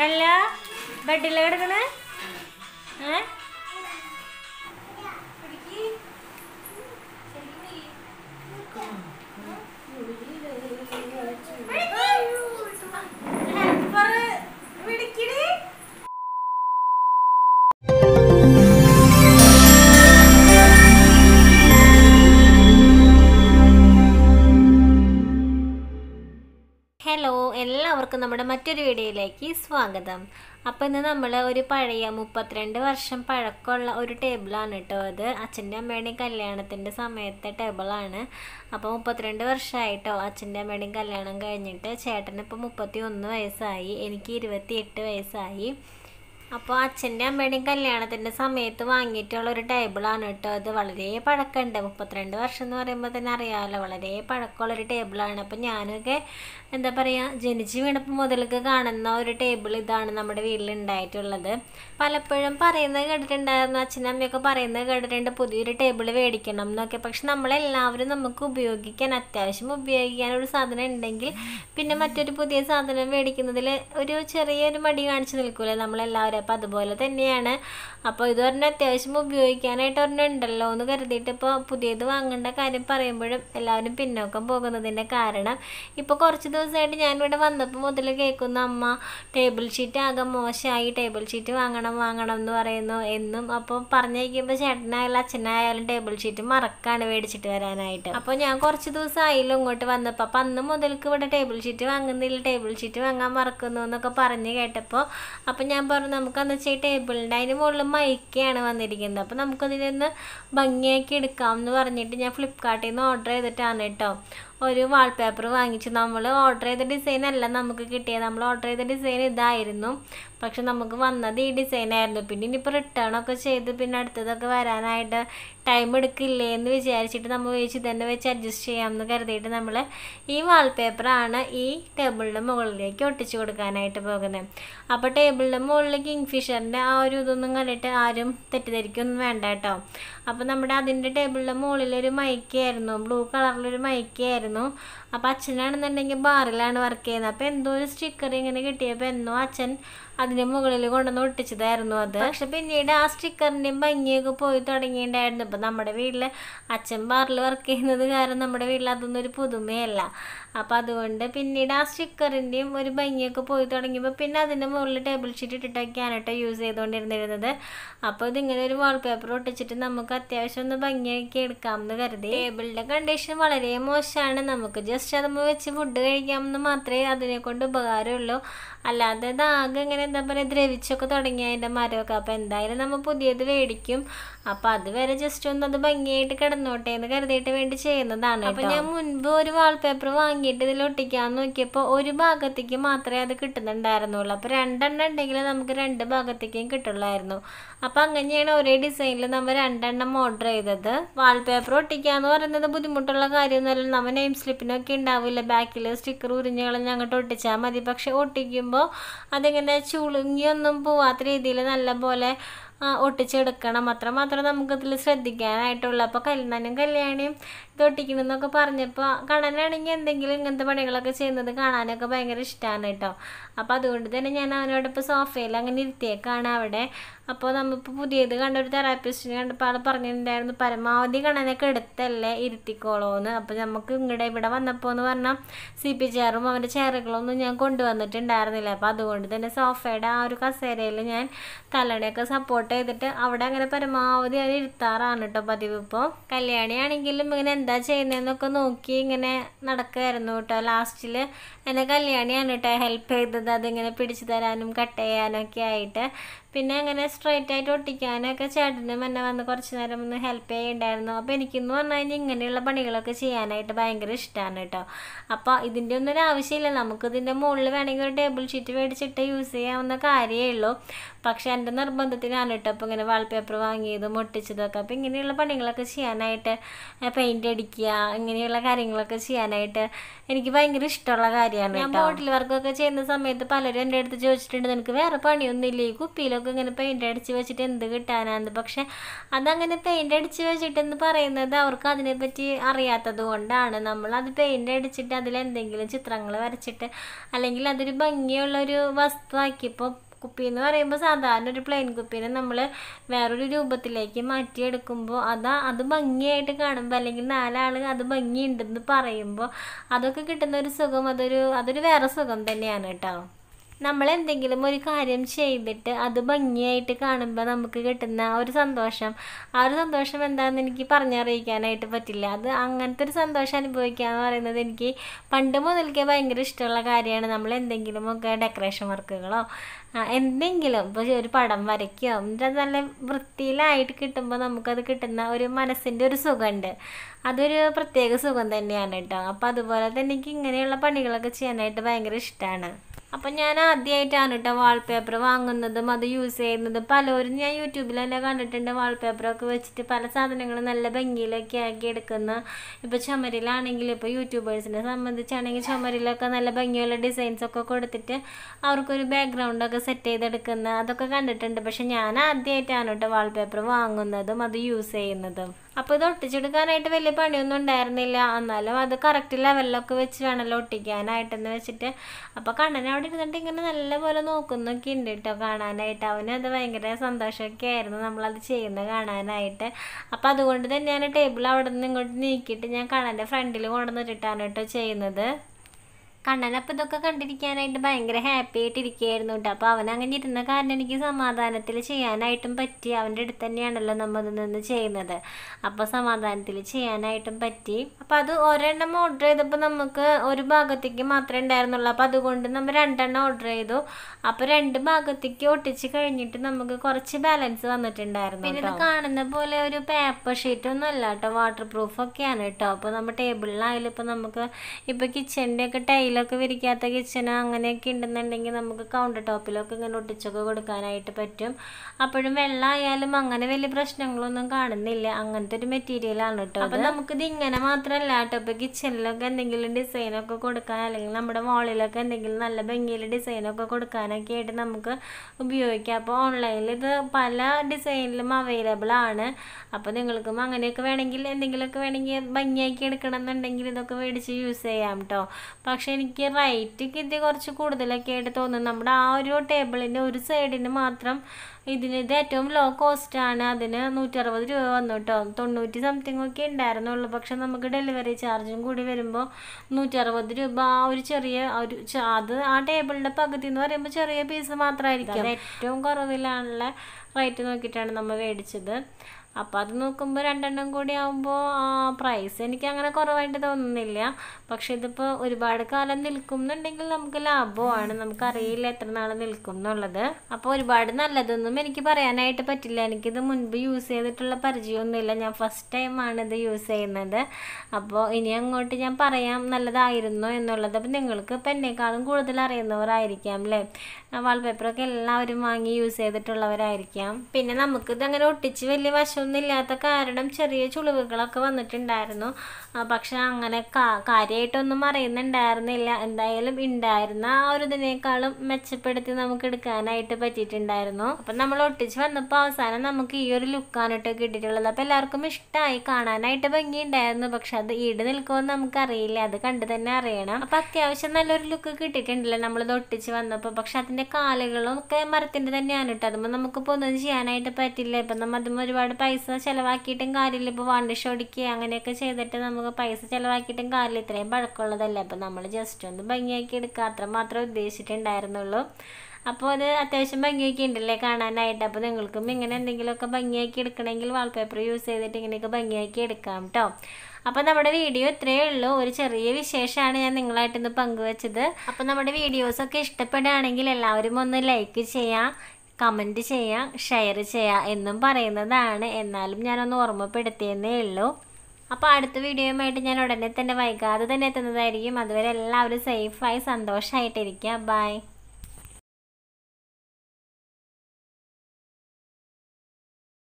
കല്ല ബെഡിൽ കിടക്കണേ ഏ Thank you. എല്ലാവർക്കും നമ്മുടെ മറ്റൊരു വീഡിയോയിലേക്ക് സ്വാഗതം അപ്പോൾ ഇന്ന് നമ്മൾ ഒരു പഴയ മുപ്പത്തിരണ്ട് വർഷം പഴക്കമുള്ള ഒരു ടേബിളാണ് കേട്ടോ അത് അച്ഛൻ്റെ അമ്മയുടെയും കല്യാണത്തിൻ്റെ സമയത്തെ ടേബിളാണ് അപ്പോൾ മുപ്പത്തിരണ്ട് വർഷമായിട്ടോ അച്ഛൻ്റെ അമ്മയുടെയും കല്യാണം കഴിഞ്ഞിട്ട് ചേട്ടനിപ്പോൾ മുപ്പത്തി ഒന്ന് വയസ്സായി എനിക്ക് എട്ട് വയസ്സായി അപ്പോൾ അച്ഛൻ്റെ അമ്മയുടെയും കല്യാണത്തിൻ്റെ സമയത്ത് വാങ്ങിയിട്ടുള്ള ഒരു ടേബിളാണ് കേട്ടോ അത് വളരെ പഴക്കമുണ്ട് മുപ്പത്തിരണ്ട് വർഷം എന്ന് പറയുമ്പോൾ തന്നെ അറിയാമല്ലോ വളരെ പഴക്കമുള്ളൊരു ടേബിളാണ് അപ്പോൾ ഞാനൊക്കെ എന്താ പറയുക ജനിച്ച് വീണപ്പോൾ മുതലൊക്കെ കാണുന്ന ഒരു ടേബിൾ ഇതാണ് നമ്മുടെ വീട്ടിൽ ഉണ്ടായിട്ടുള്ളത് പലപ്പോഴും പറയുന്നത് കേട്ടിട്ടുണ്ടായിരുന്നു അച്ഛനും അമ്മയൊക്കെ പറയുന്നത് കേട്ടിട്ടുണ്ട് പുതിയൊരു ടേബിൾ മേടിക്കണം എന്നൊക്കെ പക്ഷെ നമ്മളെല്ലാവരും നമുക്ക് ഉപയോഗിക്കാൻ അത്യാവശ്യം ഉപയോഗിക്കാൻ ഒരു സാധനം ഉണ്ടെങ്കിൽ പിന്നെ മറ്റൊരു പുതിയ സാധനം മേടിക്കുന്നതിൽ ഒരു ചെറിയൊരു മടി കാണിച്ചു നിൽക്കില്ല നമ്മളെല്ലാവരും ഇവിടെ അപ്പോൾ അതുപോലെ തന്നെയാണ് അപ്പോൾ ഇത് പറഞ്ഞാൽ അത്യാവശ്യം ഉപയോഗിക്കാനായിട്ട് ഒരെണ്ണം ഉണ്ടല്ലോ എന്ന് കരുതിയിട്ട് ഇപ്പോൾ പുതിയത് വാങ്ങേണ്ട കാര്യം പറയുമ്പോഴും എല്ലാവരും പിന്നോക്കം പോകുന്നതിൻ്റെ കാരണം ഇപ്പോൾ കുറച്ച് ദിവസമായിട്ട് ഞാനിവിടെ വന്നപ്പോൾ മുതൽ കേൾക്കുന്ന അമ്മ ടേബിൾ ഷീറ്റ് ആകെ മോശമായി ടേബിൾ ഷീറ്റ് വാങ്ങണം വാങ്ങണം എന്ന് പറയുന്നു എന്നും അപ്പോൾ പറഞ്ഞയക്കുമ്പോൾ ചേട്ടനായാലും അച്ഛനായാലും ടേബിൾ ഷീറ്റ് മറക്കാണ് മേടിച്ചിട്ട് വരാനായിട്ട് അപ്പോൾ ഞാൻ കുറച്ച് ദിവസമായില്ലോ ഇങ്ങോട്ട് വന്നപ്പോൾ അപ്പോൾ അന്ന് മുതൽക്ക് ഇവിടെ ടേബിൾ ഷീറ്റ് വാങ്ങുന്നില്ല ടേബിൾ ഷീറ്റ് വാങ്ങാൻ മറക്കുന്നു എന്നൊക്കെ പറഞ്ഞ് കേട്ടപ്പോൾ അപ്പോൾ ഞാൻ പറഞ്ഞു നമുക്കെന്ന് വെച്ചാൽ ഈ ടേബിളിൻ്റെ അതിന് മുകളിൽ മൈക്കയാണ് വന്നിരിക്കുന്നത് അപ്പോൾ നമുക്കതിനൊന്ന് ഭംഗിയാക്കി എടുക്കാം എന്ന് പറഞ്ഞിട്ട് ഞാൻ ഫ്ലിപ്കാർട്ടിൽ നിന്ന് ഓർഡർ ചെയ്തിട്ടാണ് കേട്ടോ ഒരു വാൾപേപ്പർ വാങ്ങിച്ചു നമ്മൾ ഓർഡർ ചെയ്ത ഡിസൈൻ അല്ല നമുക്ക് കിട്ടിയത് നമ്മൾ ഓർഡർ ചെയ്ത ഡിസൈൻ ഇതായിരുന്നു പക്ഷെ നമുക്ക് വന്നത് ഈ ഡിസൈൻ ആയിരുന്നു പിന്നെ ഇനിയിപ്പോൾ റിട്ടേൺ ഒക്കെ ചെയ്ത് പിന്നെ അടുത്തതൊക്കെ വരാനായിട്ട് ടൈം എടുക്കില്ലേ എന്ന് വിചാരിച്ചിട്ട് നമ്മൾ വെച്ച് തന്നെ വെച്ച് അഡ്ജസ്റ്റ് ചെയ്യാമെന്ന് കരുതിയിട്ട് നമ്മൾ ഈ വാൾപേപ്പറാണ് ഈ ടേബിളിൻ്റെ മുകളിലേക്ക് ഒട്ടിച്ചു കൊടുക്കാനായിട്ട് പോകുന്നത് അപ്പോൾ ടേബിളിൻ്റെ മുകളിൽ കിങ് ഫിഷറിൻ്റെ ആ ഒരു ഇതൊന്നും കണ്ടിട്ട് ആരും തെറ്റിദ്ധരിക്കൊന്നും വേണ്ട കേട്ടോ അപ്പോൾ നമ്മുടെ അതിൻ്റെ ടേബിളിൻ്റെ മുകളിലൊരു മൈക്കായിരുന്നു ബ്ലൂ കളറിലൊരു മൈക്കായിരുന്നു അപ്പോൾ അച്ഛനാണെന്നുണ്ടെങ്കിൽ ബാറിലാണ് വർക്ക് ചെയ്യുന്നത് അപ്പോൾ എന്തോ ഒരു സ്റ്റിക്കർ ഇങ്ങനെ കിട്ടിയപ്പോൾ എന്നോ അച്ഛൻ അതിന്റെ മുകളിൽ കൊണ്ടുവന്ന് ഒട്ടിച്ചതായിരുന്നു അത് പക്ഷെ പിന്നീട് ആ സ്റ്റിക്കറിൻ്റെയും ഭംഗിയൊക്കെ പോയി തുടങ്ങിയിട്ടുണ്ടായിരുന്നു ഇപ്പൊ നമ്മുടെ വീട്ടില് അച്ഛൻ ബാറിൽ വർക്ക് ചെയ്യുന്നത് കാരണം നമ്മുടെ വീട്ടിൽ അതൊന്നും ഒരു പുതുമയല്ല അപ്പോൾ അതുകൊണ്ട് പിന്നീട് ആ സ്റ്റിക്കറിന്റെയും ഒരു ഭംഗിയൊക്കെ പോയി തുടങ്ങിയപ്പോൾ പിന്നെ അതിന്റെ മുകളിൽ ടേബിൾ ഷീറ്റ് ഇട്ടിട്ടൊക്കെയാണ് കേട്ടോ യൂസ് ചെയ്തുകൊണ്ടിരുന്നിരുന്നത് അപ്പോൾ ഇതിങ്ങനെ ഒരു വാൾപേപ്പർ ഒട്ടിച്ചിട്ട് നമുക്ക് അത്യാവശ്യം ഒന്ന് ഭംഗിയാക്കി എടുക്കാമെന്ന് കരുതി ടേബിളിന്റെ കണ്ടീഷൻ വളരെ മോശമാണ് നമുക്ക് ജസ്റ്റ് അതുമ്പോൾ വെച്ച് ഫുഡ് കഴിക്കാമെന്ന് മാത്രമേ അതിനെ കൊണ്ട് ഉപകാരമുള്ളൂ അല്ലാതെ ഇതാകെ ഇങ്ങനെ എന്താ പറയുക ദ്രവിച്ചൊക്കെ തുടങ്ങി അതിൻ്റെ മരമൊക്കെ അപ്പോൾ എന്തായാലും നമ്മൾ പുതിയത് മേടിക്കും അപ്പോൾ അതുവരെ ജസ്റ്റ് ഒന്ന് അത് ഭംഗിയായിട്ട് കിടന്നോട്ടെ എന്ന് കരുതിയിട്ട് വേണ്ടി ചെയ്യുന്നതാണ് അപ്പോൾ ഞാൻ മുൻപ് ഒരു വാൾപേപ്പർ വാങ്ങിയിട്ട് ഇതിൽ ഒട്ടിക്കാൻ നോക്കിയപ്പോൾ ഒരു ഭാഗത്തേക്ക് മാത്രമേ അത് കിട്ടുന്നുണ്ടായിരുന്നുള്ളൂ അപ്പോൾ രണ്ടെണ്ണം ഉണ്ടെങ്കിൽ നമുക്ക് രണ്ട് ഭാഗത്തേക്കും കിട്ടുള്ളായിരുന്നു അപ്പോൾ അങ്ങനെയാണ് ഒരേ ഡിസൈനിൽ നമ്മൾ രണ്ടെണ്ണം ഓർഡർ ചെയ്തത് വാൾപേപ്പർ ഒട്ടിക്കുക എന്ന് പറയുന്നത് ബുദ്ധിമുട്ടുള്ള കാര്യമൊന്നുമല്ല നമ്മൾ നെയിം സ്ലിപ്പിനൊക്കെ ഉണ്ടാവില്ല ബാക്കിൽ സ്റ്റിക്കർ ഉരിഞ്ഞുകളും ഞങ്ങൾ ഒട്ടിച്ചാൽ മതി പക്ഷെ ഒട്ടിക്കുമ്പോൾ അതിങ്ങനെ ചുളുങ്ങിയൊന്നും പോവാത്ത രീതിയിൽ നല്ലപോലെ ഒട്ടിച്ചെടുക്കണം അത്ര മാത്രം നമുക്കിതിൽ ശ്രദ്ധിക്കാനായിട്ടുള്ളൂ അപ്പോൾ കല്യാണം കല്യാണിയും ഇത് എന്നൊക്കെ പറഞ്ഞപ്പോൾ കണ്ണനാണെങ്കിൽ എന്തെങ്കിലും ഇങ്ങനത്തെ പണികളൊക്കെ ചെയ്യുന്നത് കാണാനൊക്കെ ഭയങ്കര ഇഷ്ടമാണ് കേട്ടോ അപ്പോൾ അതുകൊണ്ട് തന്നെ ഞാൻ അവനോടൊപ്പം സോഫയിൽ അങ്ങനെ ഇരുത്തിയേക്കാണ് അവിടെ അപ്പോൾ നമ്മളിപ്പോൾ പുതിയത് കണ്ട ഒരു തെറാപ്പിസ്റ്റിനെ കണ്ടപ്പോൾ ആൾ പറഞ്ഞിട്ടുണ്ടായിരുന്നു പരമാവധി ഗണനയൊക്കെ എടുത്തല്ലേ ഇരുത്തിക്കോളോന്ന് അപ്പോൾ നമുക്ക് ഇങ്ങോട്ട് ഇവിടെ വന്നപ്പോൾ എന്ന് പറഞ്ഞാൽ സി പി ചെയറും അവൻ്റെ ചെയറുകളൊന്നും ഞാൻ കൊണ്ടുവന്നിട്ടുണ്ടായിരുന്നില്ല അപ്പോൾ അതുകൊണ്ട് തന്നെ സോഫയുടെ ആ ഒരു കസേരയിൽ ഞാൻ തലയുടെയൊക്കെ സപ്പോർട്ട് ചെയ്തിട്ട് അവിടെ അങ്ങനെ പരമാവധി അവർ ഇരുത്താറാണ് കേട്ടോ പതിവ് ഇപ്പോൾ കല്യാണിയാണെങ്കിലും ഇങ്ങനെ എന്താ ചെയ്യുന്നതെന്നൊക്കെ നോക്കി ഇങ്ങനെ നടക്കുമായിരുന്നു കേട്ടോ ലാസ്റ്റിൽ എന്നെ കല്യാണിയാണ് കേട്ടോ ഹെൽപ്പ് ചെയ്തത് അതിങ്ങനെ പിടിച്ചു തരാനും കട്ട് ചെയ്യാനൊക്കെ ആയിട്ട് പിന്നെ അങ്ങനെ സ്ട്രൈറ്റ് ആയിട്ട് ഒട്ടിക്കാനൊക്കെ ചേട്ടനും എന്നെ വന്ന് കുറച്ച് നേരം ഒന്ന് ഹെൽപ്പ് ചെയ്യണ്ടായിരുന്നു അപ്പോൾ എനിക്കെന്ന് പറഞ്ഞു കഴിഞ്ഞാൽ ഇങ്ങനെയുള്ള പണികളൊക്കെ ചെയ്യാനായിട്ട് ഭയങ്കര ഇഷ്ടമാണ് കേട്ടോ അപ്പോൾ ഇതിൻ്റെ ഒന്നും ഒരു ആവശ്യമില്ല നമുക്ക് ഇതിൻ്റെ മുകളിൽ വേണമെങ്കിൽ ഒരു ടേബിൾ ഷീറ്റ് മേടിച്ചിട്ട് യൂസ് ചെയ്യാവുന്ന കാര്യമേ ഉള്ളൂ പക്ഷെ എൻ്റെ നിർബന്ധത്തിനാണ് കേട്ടോ അപ്പോൾ ഇങ്ങനെ വാൾപേപ്പർ വാങ്ങിയതും ഒട്ടിച്ചതൊക്കെ അപ്പോൾ ഇങ്ങനെയുള്ള പണികളൊക്കെ ചെയ്യാനായിട്ട് പെയിൻ്റ് അടിക്കുക ഇങ്ങനെയുള്ള കാര്യങ്ങളൊക്കെ ചെയ്യാനായിട്ട് എനിക്ക് ഭയങ്കര ഇഷ്ടമുള്ള കാര്യമാണ് ഞാൻ ഹോട്ടൽ വർക്കൊക്കെ ചെയ്യുന്ന സമയത്ത് പലരും എൻ്റെ അടുത്ത് ചോദിച്ചിട്ടുണ്ട് നിനക്ക് വേറെ പണിയൊന്നുമില്ല ഈ കുപ്പിയിലൊക്കെ നമുക്കിങ്ങനെ പെയിൻ്റ് അടിച്ച് വെച്ചിട്ട് എന്ത് കിട്ടാനാന്ന് പക്ഷെ അതങ്ങനെ പെയിൻ്റ് അടിച്ച് വെച്ചിട്ടെന്ന് പറയുന്നത് അവർക്ക് അതിനെപ്പറ്റി അറിയാത്തത് കൊണ്ടാണ് നമ്മളത് പെയിൻ്റ് അടിച്ചിട്ട് അതിലെന്തെങ്കിലും ചിത്രങ്ങൾ വരച്ചിട്ട് അല്ലെങ്കിൽ അതൊരു ഭംഗിയുള്ളൊരു വസ്തുവാക്കിയപ്പോൾ കുപ്പി എന്ന് പറയുമ്പോൾ സാധാരണ ഒരു പ്ലെയിൻ കുപ്പീനെ നമ്മൾ വേറൊരു രൂപത്തിലേക്ക് മാറ്റിയെടുക്കുമ്പോൾ അതാ അത് ഭംഗിയായിട്ട് കാണുമ്പോൾ അല്ലെങ്കിൽ നാലാൾ അത് ഭംഗിയുണ്ടെന്ന് പറയുമ്പോൾ അതൊക്കെ കിട്ടുന്ന ഒരു സുഖം അതൊരു അതൊരു വേറെ സുഖം തന്നെയാണ് കേട്ടോ നമ്മൾ എന്തെങ്കിലും ഒരു കാര്യം ചെയ്തിട്ട് അത് ഭംഗിയായിട്ട് കാണുമ്പോൾ നമുക്ക് കിട്ടുന്ന ഒരു സന്തോഷം ആ ഒരു സന്തോഷം എന്താണെന്ന് എനിക്ക് പറഞ്ഞറിയിക്കാനായിട്ട് പറ്റില്ല അത് അങ്ങനത്തെ ഒരു സന്തോഷം അനുഭവിക്കുക എന്ന് പറയുന്നത് എനിക്ക് പണ്ട് മുതൽക്കേ ഭയങ്കര ഇഷ്ടമുള്ള കാര്യമാണ് നമ്മൾ എന്തെങ്കിലുമൊക്കെ ഡെക്കറേഷൻ വർക്കുകളോ എന്തെങ്കിലും ഇപ്പോൾ ഒരു പടം വരയ്ക്കുകയോ എന്നിട്ട് നല്ല വൃത്തിയിലായിട്ട് കിട്ടുമ്പോൾ നമുക്കത് കിട്ടുന്ന ഒരു മനസ്സിൻ്റെ ഒരു സുഖമുണ്ട് അതൊരു പ്രത്യേക സുഖം തന്നെയാണ് കേട്ടോ അപ്പോൾ അതുപോലെ തന്നെ എനിക്ക് ഇങ്ങനെയുള്ള പണികളൊക്കെ ചെയ്യാനായിട്ട് ഭയങ്കര ഇഷ്ടമാണ് അപ്പം ഞാൻ ആദ്യമായിട്ടാണ് കേട്ടോ വാൾപേപ്പർ വാങ്ങുന്നതും അത് യൂസ് ചെയ്യുന്നതും പലരും ഞാൻ യൂട്യൂബിൽ തന്നെ കണ്ടിട്ടുണ്ട് വാൾപേപ്പറൊക്കെ വെച്ചിട്ട് പല സാധനങ്ങൾ നല്ല ഭംഗിയിലൊക്കെ ആക്കി എടുക്കുന്ന ഇപ്പോൾ ചുമരിലാണെങ്കിൽ ഇപ്പോൾ യൂട്യൂബേഴ്സിനെ സംബന്ധിച്ചാണെങ്കിൽ ചുമരിലൊക്കെ നല്ല ഭംഗിയുള്ള ഡിസൈൻസൊക്കെ കൊടുത്തിട്ട് അവർക്കൊരു ബാക്ക്ഗ്രൗണ്ടൊക്കെ സെറ്റ് ചെയ്തെടുക്കുന്ന അതൊക്കെ കണ്ടിട്ടുണ്ട് പക്ഷെ ഞാൻ ആദ്യമായിട്ടാണ് കേട്ടോ വാൾപേപ്പർ വാങ്ങുന്നതും അത് യൂസ് ചെയ്യുന്നതും അപ്പോൾ ഇത് ഒട്ടിച്ചെടുക്കാനായിട്ട് വലിയ പണിയൊന്നും ഉണ്ടായിരുന്നില്ല എന്നാലും അത് കറക്റ്റ് ലെവലിലൊക്കെ വെച്ച് വേണമല്ലോ ഒട്ടിക്കാനായിട്ടെന്ന് വെച്ചിട്ട് അപ്പോൾ കണ്ണൻ അവിടെ ഇരുന്നിട്ട് ഇങ്ങനെ നല്ലപോലെ നോക്കുന്നൊക്കെ ഉണ്ട് കേട്ടോ കാണാനായിട്ട് അവന് അത് ഭയങ്കര സന്തോഷമൊക്കെ ആയിരുന്നു നമ്മളത് ചെയ്യുന്നത് കാണാനായിട്ട് അപ്പോൾ അതുകൊണ്ട് തന്നെയാണ് ടേബിൾ അവിടെ നിന്ന് ഇങ്ങോട്ട് നീക്കിയിട്ട് ഞാൻ കണ്ണൻ്റെ ഫ്രണ്ടിൽ കൊണ്ടുവന്നിട്ടിട്ടാണ് കേട്ടോ ചെയ്യുന്നത് കണ്ണൻ കണ്ണനപ്പം ഇതൊക്കെ കണ്ടിരിക്കാനായിട്ട് ഭയങ്കര ഹാപ്പി ഇരിക്കുകയായിരുന്നു കേട്ടോ അപ്പോൾ അവൻ അങ്ങനെ ഇരുന്ന കാരണം എനിക്ക് സമാധാനത്തിൽ ചെയ്യാനായിട്ടും പറ്റി അവൻ്റെ അടുത്ത് തന്നെയാണല്ലോ നമ്മൾ നിന്ന് ചെയ്യുന്നത് അപ്പോൾ സമാധാനത്തിൽ ചെയ്യാനായിട്ടും പറ്റി അപ്പോൾ അത് ഒരെണ്ണം ഓർഡർ ചെയ്തപ്പോൾ നമുക്ക് ഒരു ഭാഗത്തേക്ക് മാത്രമേ ഉണ്ടായിരുന്നുള്ളൂ അപ്പോൾ അതുകൊണ്ട് നമ്മൾ രണ്ടെണ്ണം ഓർഡർ ചെയ്തു അപ്പോൾ രണ്ട് ഭാഗത്തേക്ക് ഒട്ടിച്ച് കഴിഞ്ഞിട്ട് നമുക്ക് കുറച്ച് ബാലൻസ് വന്നിട്ടുണ്ടായിരുന്നു പിന്നെ ഇത് കാണുന്ന പോലെ ഒരു പേപ്പർ ഷീറ്റ് ഒന്നും അല്ല കേട്ടോ വാട്ടർ പ്രൂഫ് ഒക്കെയാണ് കേട്ടോ അപ്പോൾ നമ്മുടെ ടേബിളിലായാലും ഇപ്പോൾ നമുക്ക് ഇപ്പോൾ ഒക്കെ ടൈൽ ടോപ്പിലൊക്കെ വിരിക്കാത്ത കിച്ചനോ അങ്ങനെയൊക്കെ ഉണ്ടെന്നുണ്ടെങ്കിൽ നമുക്ക് കൗണ്ടർ ടോപ്പിലൊക്കെ ഇങ്ങനെ ഒട്ടിച്ചൊക്കെ കൊടുക്കാനായിട്ട് പറ്റും അപ്പോഴും ആയാലും അങ്ങനെ വലിയ പ്രശ്നങ്ങളൊന്നും കാണുന്നില്ല അങ്ങനത്തെ ഒരു മെറ്റീരിയലാണ് കേട്ടോ അപ്പം നമുക്കിത് ഇങ്ങനെ മാത്രമല്ല കേട്ടോ ഇപ്പോൾ കിച്ചണിലൊക്കെ എന്തെങ്കിലും ഡിസൈനൊക്കെ കൊടുക്കാൻ അല്ലെങ്കിൽ നമ്മുടെ വാളിലൊക്കെ എന്തെങ്കിലും നല്ല ഭംഗിയിൽ ഡിസൈനൊക്കെ കൊടുക്കാനൊക്കെ ആയിട്ട് നമുക്ക് ഉപയോഗിക്കാം അപ്പോൾ ഓൺലൈനിൽ ഇത് പല ഡിസൈനിലും അവൈലബിൾ ആണ് അപ്പോൾ നിങ്ങൾക്കും അങ്ങനെയൊക്കെ വേണമെങ്കിൽ എന്തെങ്കിലുമൊക്കെ വേണമെങ്കിൽ ഭംഗിയാക്കി എടുക്കണം എന്നുണ്ടെങ്കിൽ ഇതൊക്കെ മേടിച്ച് യൂസ് ചെയ്യാം കേട്ടോ പക്ഷേ എനിക്ക് റേറ്റ് ഇത് കുറച്ച് കൂടുതലൊക്കെ ആയിട്ട് തോന്നുന്നു നമ്മുടെ ആ ഒരു ടേബിളിൻ്റെ ഒരു സൈഡിന് മാത്രം ഇതിന് ഇത് ഏറ്റവും ലോ കോസ്റ്റ് ആണ് അതിന് നൂറ്ററുപത് രൂപ വന്നു കേട്ടോ തൊണ്ണൂറ്റി സംതിങ് ഒക്കെ ഉണ്ടായിരുന്നുള്ളൂ പക്ഷെ നമുക്ക് ഡെലിവറി ചാർജും കൂടി വരുമ്പോൾ നൂറ്ററുപത് രൂപ ആ ഒരു ചെറിയ ഒരു അത് ആ ടേബിളിൻ്റെ പകുതി എന്ന് പറയുമ്പോൾ ചെറിയ പീസ് മാത്രമായിരിക്കും ഏറ്റവും കുറവിലാണുള്ള റേറ്റ് നോക്കിയിട്ടാണ് നമ്മൾ മേടിച്ചത് അപ്പോൾ അത് നോക്കുമ്പോൾ രണ്ടെണ്ണം കൂടി ആകുമ്പോൾ പ്രൈസ് എനിക്ക് അങ്ങനെ കുറവായിട്ട് തോന്നുന്നില്ല പക്ഷെ ഇതിപ്പോൾ ഒരുപാട് കാലം നിൽക്കും എന്നുണ്ടെങ്കിൽ നമുക്ക് ലാഭമാണ് നമുക്കറിയില്ല എത്ര നാൾ നിൽക്കും എന്നുള്ളത് അപ്പോൾ ഒരുപാട് നല്ലതൊന്നും എനിക്ക് പറയാനായിട്ട് പറ്റില്ല എനിക്കിത് മുൻപ് യൂസ് ചെയ്തിട്ടുള്ള പരിചയമൊന്നുമില്ല ഞാൻ ഫസ്റ്റ് ടൈമാണ് ഇത് യൂസ് ചെയ്യുന്നത് അപ്പോൾ ഇനി അങ്ങോട്ട് ഞാൻ പറയാം നല്ലതായിരുന്നോ എന്നുള്ളത് അപ്പോൾ നിങ്ങൾക്ക് ഇപ്പം എന്നെക്കാളും കൂടുതൽ അറിയുന്നവരായിരിക്കാം അല്ലേ വാൾപേപ്പറൊക്കെ എല്ലാവരും വാങ്ങി യൂസ് ചെയ്തിട്ടുള്ളവരായിരിക്കാം പിന്നെ നമുക്കിത് അങ്ങനെ ഒട്ടിച്ച് വലിയ വശം ഇതൊന്നുമില്ലാത്ത കാരണം ചെറിയ ചുളിവുകളൊക്കെ വന്നിട്ടുണ്ടായിരുന്നു പക്ഷെ അങ്ങനെ കാ കാര്യമായിട്ടൊന്നും അറിയുന്നുണ്ടായിരുന്നില്ല എന്തായാലും ഉണ്ടായിരുന്ന ആ ഒരു ഇതിനേക്കാളും മെച്ചപ്പെടുത്തി നമുക്ക് എടുക്കാനായിട്ട് പറ്റിയിട്ടുണ്ടായിരുന്നു അപ്പം നമ്മൾ ഒട്ടിച്ച് വന്നപ്പോൾ അവസാനം നമുക്ക് ഈ ഒരു ലുക്കാണ് കേട്ടോ കിട്ടിയിട്ടുള്ളത് അപ്പോൾ എല്ലാവർക്കും ഇഷ്ടമായി കാണാനായിട്ട് ഭംഗിയുണ്ടായിരുന്നു പക്ഷെ അത് ഈട് നിൽക്കുമെന്ന് നമുക്കറിയില്ല അത് കണ്ട് തന്നെ അറിയണം അപ്പം അത്യാവശ്യം നല്ലൊരു ലുക്ക് കിട്ടിയിട്ടുണ്ടല്ലോ നമ്മളിത് ഒട്ടിച്ച് വന്നപ്പോൾ പക്ഷെ അതിൻ്റെ കാലുകളും ഒക്കെ മരത്തിൻ്റെ തന്നെയാണ് കേട്ടോ അതുമ്പോൾ നമുക്ക് ഒന്നും ചെയ്യാനായിട്ട് പറ്റില്ല ഇപ്പം നമ്മൾ അതും ഒരുപാട് പൈസ പൈസ ചിലവാക്കിയിട്ടും കാര്യമില്ല ഇപ്പോൾ വണ്ടിഷ് ഷോടിക്കുക അങ്ങനെയൊക്കെ ചെയ്തിട്ട് നമുക്ക് പൈസ ചിലവാക്കിയിട്ടും കാര്യമില്ല ഇത്രയും പഴക്കമുള്ളതല്ലേ അപ്പോൾ നമ്മൾ ജസ്റ്റ് ഒന്ന് ഭംഗിയാക്കി എടുക്കുക അത്ര മാത്രമേ ഉദ്ദേശിച്ചിട്ടുണ്ടായിരുന്നുള്ളൂ അപ്പോൾ അത് അത്യാവശ്യം ഭംഗിയൊക്കെ ഉണ്ടല്ലേ കാണാനായിട്ട് അപ്പോൾ നിങ്ങൾക്കും ഇങ്ങനെ എന്തെങ്കിലുമൊക്കെ ഭംഗിയാക്കി എടുക്കണമെങ്കിൽ വാൾപേപ്പർ യൂസ് ചെയ്തിട്ട് ഇങ്ങനെയൊക്കെ ഭംഗിയാക്കി എടുക്കാം കേട്ടോ അപ്പോൾ നമ്മുടെ വീഡിയോ ഇത്രയേ ഉള്ളൂ ഒരു ചെറിയ വിശേഷമാണ് ഞാൻ നിങ്ങളായിട്ടൊന്ന് പങ്കുവെച്ചത് പങ്കുവച്ചത് അപ്പോൾ നമ്മുടെ വീഡിയോസൊക്കെ ഇഷ്ടപ്പെടുകയാണെങ്കിൽ എല്ലാവരും ഒന്ന് ലൈക്ക് ചെയ്യാം കമൻറ്റ് ചെയ്യാം ഷെയർ ചെയ്യാം എന്നും പറയുന്നതാണ് എന്നാലും ഞാനൊന്ന് ഓർമ്മപ്പെടുത്തിയെന്നേ ഉള്ളൂ അപ്പോൾ അടുത്ത വീഡിയോയുമായിട്ട് ഞാൻ ഉടനെ തന്നെ വൈകാതെ തന്നെ എത്തുന്നതായിരിക്കും അതുവരെ എല്ലാവരും സേഫായി സന്തോഷമായിട്ടിരിക്കുക ബൈ